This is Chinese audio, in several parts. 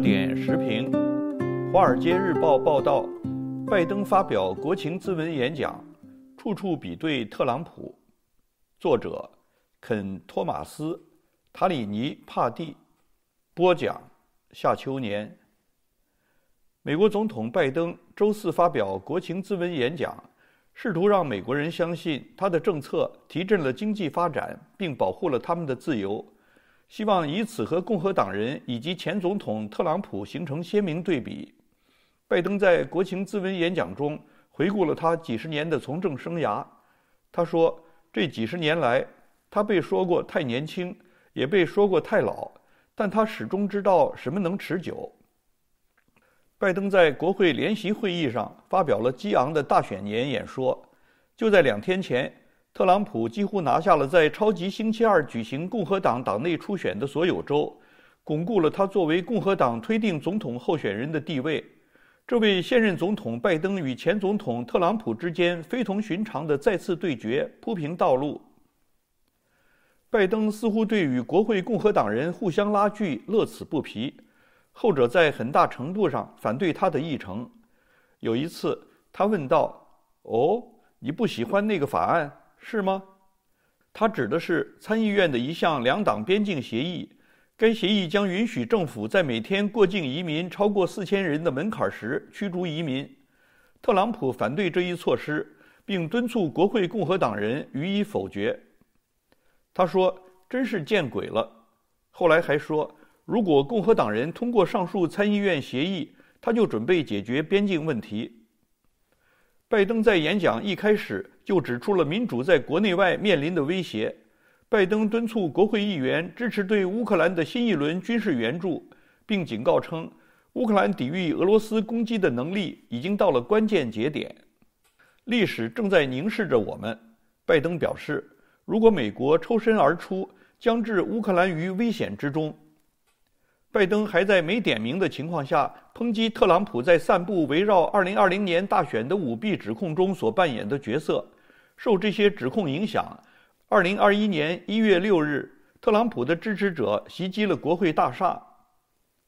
点时评，《华尔街日报》报道，拜登发表国情咨文演讲，处处比对特朗普。作者：肯·托马斯·塔里尼帕蒂。播讲：夏秋年。美国总统拜登周四发表国情咨文演讲，试图让美国人相信他的政策提振了经济发展，并保护了他们的自由。希望以此和共和党人以及前总统特朗普形成鲜明对比。拜登在国情咨文演讲中回顾了他几十年的从政生涯。他说：“这几十年来，他被说过太年轻，也被说过太老，但他始终知道什么能持久。”拜登在国会联席会议上发表了激昂的大选年演说。就在两天前。特朗普几乎拿下了在超级星期二举行共和党党内初选的所有州，巩固了他作为共和党推定总统候选人的地位。这位现任总统拜登与前总统特朗普之间非同寻常的再次对决铺平道路。拜登似乎对与国会共和党人互相拉锯乐此不疲，后者在很大程度上反对他的议程。有一次，他问道：“哦，你不喜欢那个法案？”是吗？他指的是参议院的一项两党边境协议，该协议将允许政府在每天过境移民超过四千人的门槛时驱逐移民。特朗普反对这一措施，并敦促国会共和党人予以否决。他说：“真是见鬼了。”后来还说：“如果共和党人通过上述参议院协议，他就准备解决边境问题。”拜登在演讲一开始就指出了民主在国内外面临的威胁。拜登敦促国会议员支持对乌克兰的新一轮军事援助，并警告称，乌克兰抵御俄罗斯攻击的能力已经到了关键节点，历史正在凝视着我们。拜登表示，如果美国抽身而出，将置乌克兰于危险之中。拜登还在没点名的情况下抨击特朗普在散布围绕2020年大选的舞弊指控中所扮演的角色。受这些指控影响，2021年1月6日，特朗普的支持者袭击了国会大厦。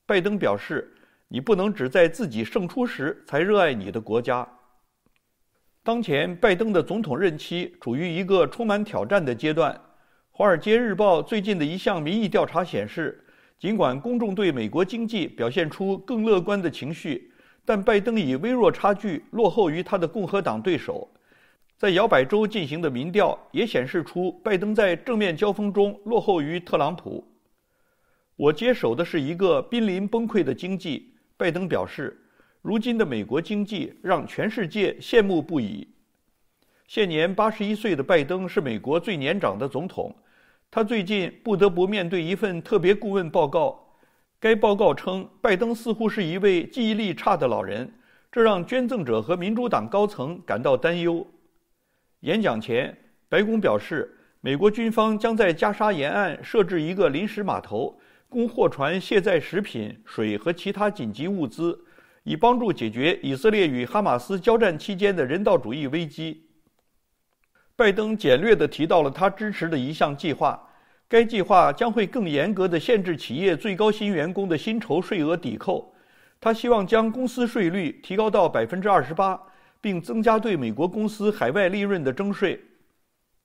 拜登表示：“你不能只在自己胜出时才热爱你的国家。”当前，拜登的总统任期处于一个充满挑战的阶段。《华尔街日报》最近的一项民意调查显示。尽管公众对美国经济表现出更乐观的情绪，但拜登以微弱差距落后于他的共和党对手。在摇摆州进行的民调也显示出，拜登在正面交锋中落后于特朗普。我接手的是一个濒临崩溃的经济，拜登表示，如今的美国经济让全世界羡慕不已。现年八十一岁的拜登是美国最年长的总统。他最近不得不面对一份特别顾问报告。该报告称，拜登似乎是一位记忆力差的老人，这让捐赠者和民主党高层感到担忧。演讲前，白宫表示，美国军方将在加沙沿岸设置一个临时码头，供货船卸载食品、水和其他紧急物资，以帮助解决以色列与哈马斯交战期间的人道主义危机。拜登简略地提到了他支持的一项计划，该计划将会更严格地限制企业最高薪员工的薪酬税额抵扣。他希望将公司税率提高到百分之二十八，并增加对美国公司海外利润的征税。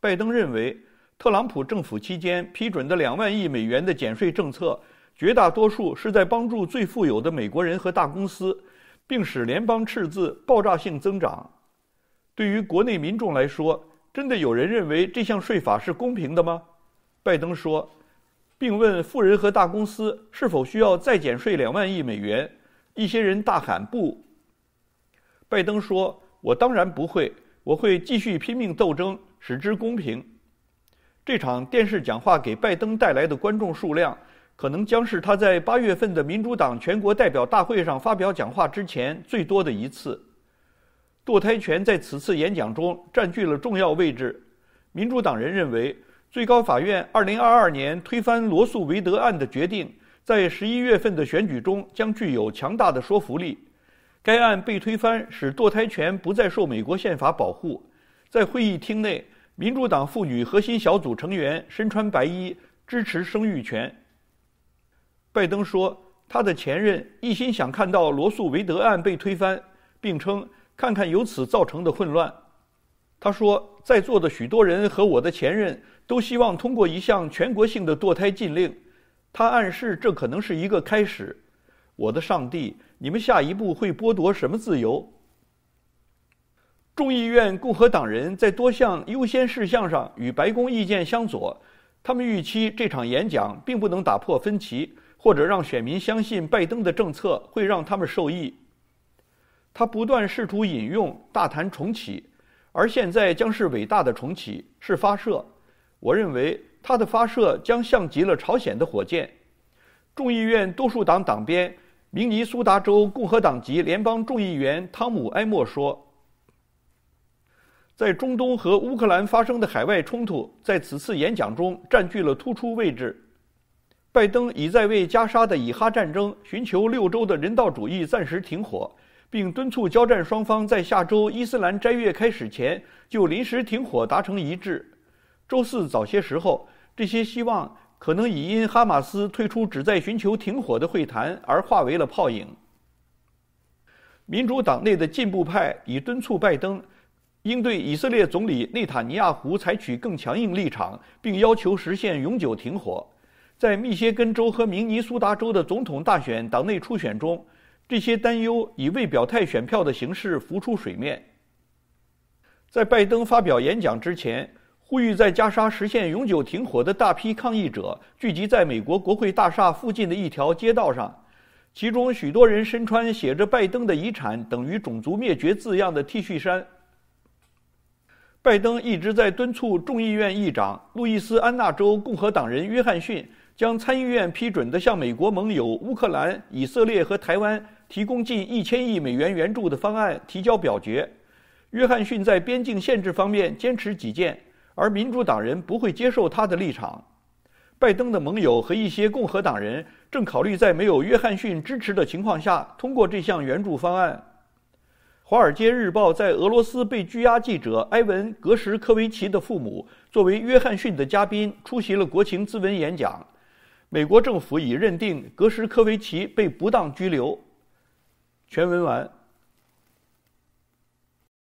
拜登认为，特朗普政府期间批准的两万亿美元的减税政策，绝大多数是在帮助最富有的美国人和大公司，并使联邦赤字爆炸性增长。对于国内民众来说，真的有人认为这项税法是公平的吗？拜登说，并问富人和大公司是否需要再减税两万亿美元。一些人大喊不。拜登说：“我当然不会，我会继续拼命斗争，使之公平。”这场电视讲话给拜登带来的观众数量，可能将是他在八月份的民主党全国代表大会上发表讲话之前最多的一次。堕胎权在此次演讲中占据了重要位置。民主党人认为，最高法院2022年推翻罗素维德案的决定，在11月份的选举中将具有强大的说服力。该案被推翻，使堕胎权不再受美国宪法保护。在会议厅内，民主党妇女核心小组成员身穿白衣，支持生育权。拜登说：“他的前任一心想看到罗素维德案被推翻，并称。”看看由此造成的混乱，他说：“在座的许多人和我的前任都希望通过一项全国性的堕胎禁令。”他暗示这可能是一个开始。我的上帝，你们下一步会剥夺什么自由？众议院共和党人在多项优先事项上与白宫意见相左，他们预期这场演讲并不能打破分歧，或者让选民相信拜登的政策会让他们受益。他不断试图引用“大谈重启”，而现在将是伟大的重启，是发射。我认为他的发射将像极了朝鲜的火箭。众议院多数党党鞭、明尼苏达州共和党籍联邦众议员汤姆·埃默说：“在中东和乌克兰发生的海外冲突，在此次演讲中占据了突出位置。拜登已在为加沙的以哈战争寻求六周的人道主义暂时停火。”并敦促交战双方在下周伊斯兰斋月开始前就临时停火达成一致。周四早些时候，这些希望可能已因哈马斯退出旨在寻求停火的会谈而化为了泡影。民主党内的进步派已敦促拜登，应对以色列总理内塔尼亚胡采取更强硬立场，并要求实现永久停火。在密歇根州和明尼苏达州的总统大选党内初选中。这些担忧以未表态选票的形式浮出水面。在拜登发表演讲之前，呼吁在加沙实现永久停火的大批抗议者聚集在美国国会大厦附近的一条街道上，其中许多人身穿写着“拜登的遗产等于种族灭绝”字样的 T 恤衫。拜登一直在敦促众议院议长、路易斯安那州共和党人约翰逊。将参议院批准的向美国盟友乌克兰、以色列和台湾提供近一千亿美元援助的方案提交表决。约翰逊在边境限制方面坚持己见，而民主党人不会接受他的立场。拜登的盟友和一些共和党人正考虑在没有约翰逊支持的情况下通过这项援助方案。《华尔街日报》在俄罗斯被拘押记者埃文·格什科维奇的父母作为约翰逊的嘉宾出席了国情咨文演讲。美国政府已认定格什科维奇被不当拘留。全文完。